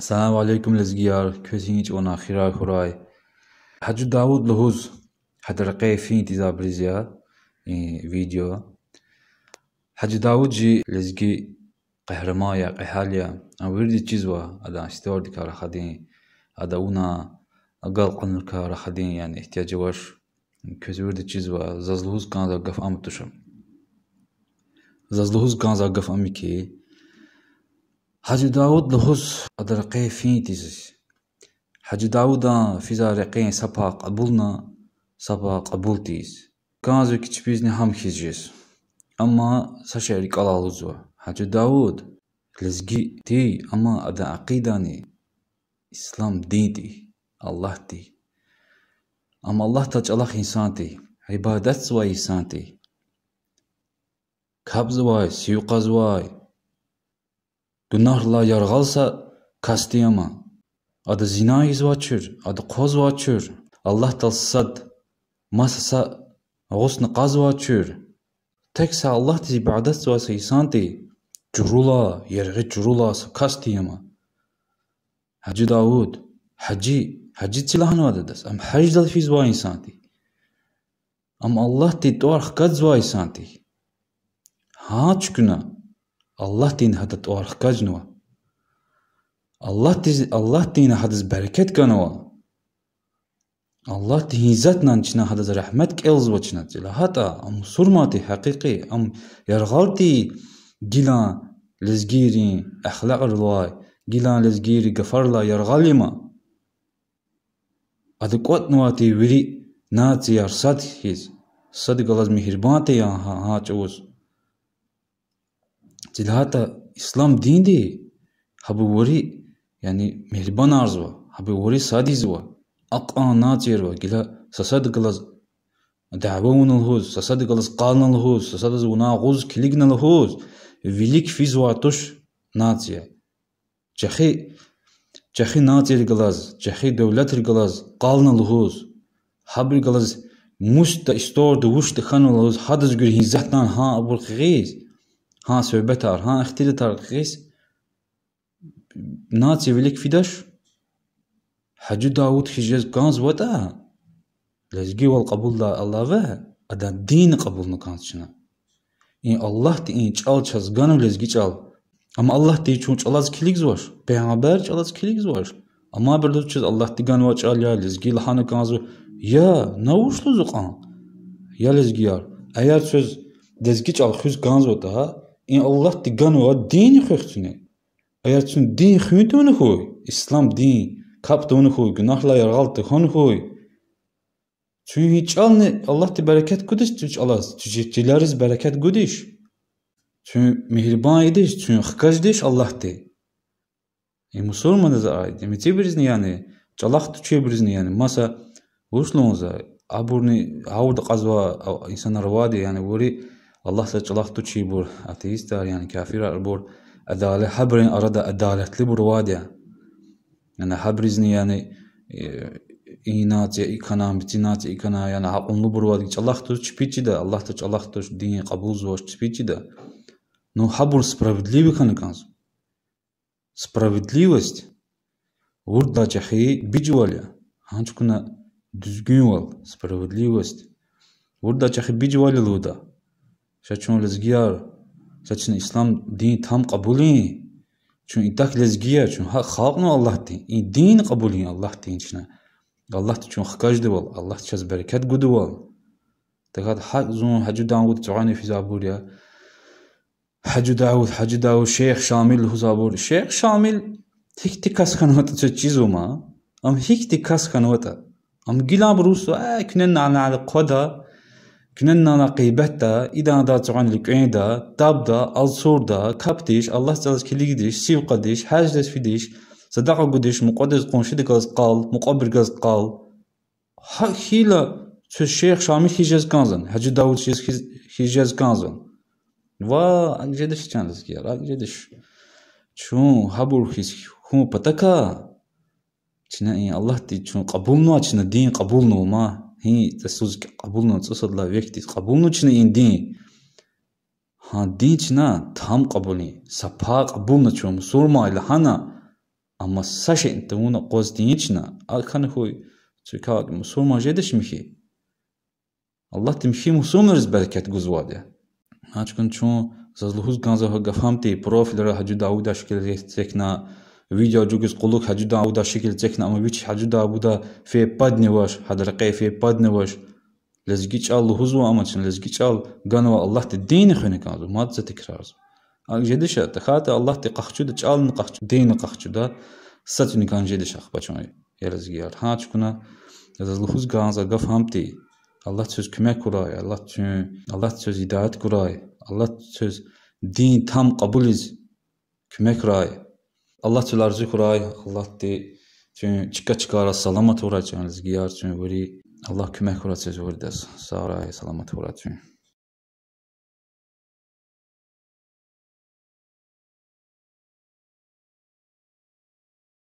السلام علیکم لزگیار کوسینچ اونا خیرا خورای حج داوود لهوز حدرقه فین تیزا بریزیا ویدیو حج داوود جی لزگی قهرمایا قهالیا اوردی چیز وا ادا استور دیکار خدین ادا اونا اقل قنر کار خدین یعنی احتیاج وش көзөрді чизва зазлуз канза гаф амтушам зазлуз канза гаф амики حاجي داود لهز أدرقي فين تيزيز حاجي داودا فيزا رقين سبا قبولنا سبا قبول تيز كان زي كتبيزني هم خيزيز أما ساشعري قلالوزو حاجي داود لزجي تي أما أدا عقيداني إسلام دين تي الله تي أما الله تاج الله إنسان تي عبادت زواي إنسان تي كاب زواي سيوقا زواي Günahla yarğalsa kastiyama. Adı zina izvaçür, adı qozvaçür. Allah talsad masasa ғусны қазва чүр. Текса Аллах ти бадат суа сайсанти. Чурула, ерғи чурула сакастияма. Хаджи Дауд, хаджи, хаджи цилахан вададас. Ам хадж дал фи зва инсанти. Ам Аллах ти туар хкад зва инсанти. Ха чкуна. Аллах тені хадат уархка жнуа. Аллах тені хадас бәрекет көнуа. Аллах тені затнан чина хадас рахмет келзва чина тила хата ам сурмати хақиқи ам ярғалти гилан лезгири ахлақ рлуай гилан лезгири гафарла ярғалима. Адекватнуати вири наци ярсат хиз. Садгалаз мехирбанте ян ха чуз. Dilhata İslam din de habi wari yani mehriban arzwa habi wari sadizwa at'a natirwa gila sasad galaz da'bawun alhuz sasad galaz qalan alhuz sasad zuna guz kiligna alhuz vilik fizwa tush natiya jahi jahi natir galaz jahi devlet galaz qalan alhuz habi galaz mushta istor du wushta khan alhuz hadaz gür hizatan ha abul qiz ها سوبتار ها اختلطار القيس ناتي ولك فيداش حجو داود خجز كانز وتا لازجي والقبول لا الله فيها ادا دين قبول نكانز شنا إن الله تين چال چازگانو لازجي چال اما الله تي چون چالاز كليك زوش پیغمبر چالاز كليك زوش اما بردو چز الله تيگان وا چال يا لازجي لحانه كانز يا نوشلو زقان يا لازجيار اگر söz dezgiç al hüz ganz ota این الله دیگان و دین خوختونه اگر چون دین خویتونه خوی اسلام دین kaptonu huy, günahla yarğaldı hon huy. Çünkü hiç al ne Allah ti bereket kudiş tüç alas. Tücetçileriz bereket kudiş. Çünkü mihriban idiş, çünkü hıkaj diş Allah ti. E musulmanı yəni? da ay. Demeti birizini yani. Çalak tüçüye birizini yani. Masa uçluğunuza. Aburni havurda kazva insanlar vadi yani. Vuri Allah se çılaqtu çi bur ateistler yani kafirler bur adalet habrin arada adaletli bur vadiye. Yani habrizni yani e, inat ya ikana bitinat ya ikana yani onlu bur vadiye. Allah tu çipici de Allah tu Allah tu dini kabul zor çipici de. Но хабур справедливый ханыканс. Справедливость урда чахи бичвали. Ханчкуна düzgün ol, справедливость. Урда чахи бичвали луда. شاتشون لزجيار شاتشن إسلام دين تام قبولين شون إتاك لزجيار شون خاقنا الله دين إن دين قبولين الله دين شنا الله تشون خكاج دول الله تشاز بركات قدول تكاد حق زون حجو داود تعاني في زابوريا حجو داود حجو داود شيخ شامل هو زابور الشيخ شامل تك تكاس كان هوتا تشيزو ما أم هيك تكاس كان هوتا أم قلاب روسو آه كنن على على Günenna na qeybət da, idana da cuan liküen da, dab da, Allah cazı kili gidiş, sivqa deyiş, həcc des fidiş, sadaqa gudiş, muqaddes qonşu qaz qal, muqabir qaz qal. Ha hila söz şeyh Şamil hicaz qanzın, hacı Davud hicaz qanzın. Va, agcediş çanız ki, agcediş. Çun, habur his, hum pataka. Çinə Allah deyil, çun, qabulnu açını, din qabulnu ma. хи тасузки кабулна цусадла вехтис кабулнучна ин дин ха динчна там кабулни сапа кабулна чум сурма ил хана ама саше интуна коз динчна алхан хуй цукак мусурма жедеш михи аллах тимхи мусумнерс беркет гузваде ачкун чун зазлухуз ганза гафамти профилера хаджу дауда шкил рехтекна видеожугис кулук ҳаҷуда авда шикл технаамавич ҳаҷуда абуда фе падневаш ҳадарқе фе падневаш лезги чалу хузу амачин лезги чал ганва аллаҳти дини хӯниканзу мадза тикрарзу акжедиша тахата аллаҳти қахчуда чални қахчу дини қахчуда сатуникан жедишах бачони елезгияр ҳачкуна лезлу хуз ганза гаф ҳамти аллаҳ сөз кӯмак курай аллаҳ сөз ҳидоят курай аллаҳ сөз дин там қабулиз кӯмак курай अल्लाह चुलार्जी खुराए अल्लाह ते चुं चिक्का चिकारा सलामत हो रहा चुं जिगियार चुं वरी अल्लाह कुमह खुरा चुं वरी दस सारा है सलामत हो रहा चुं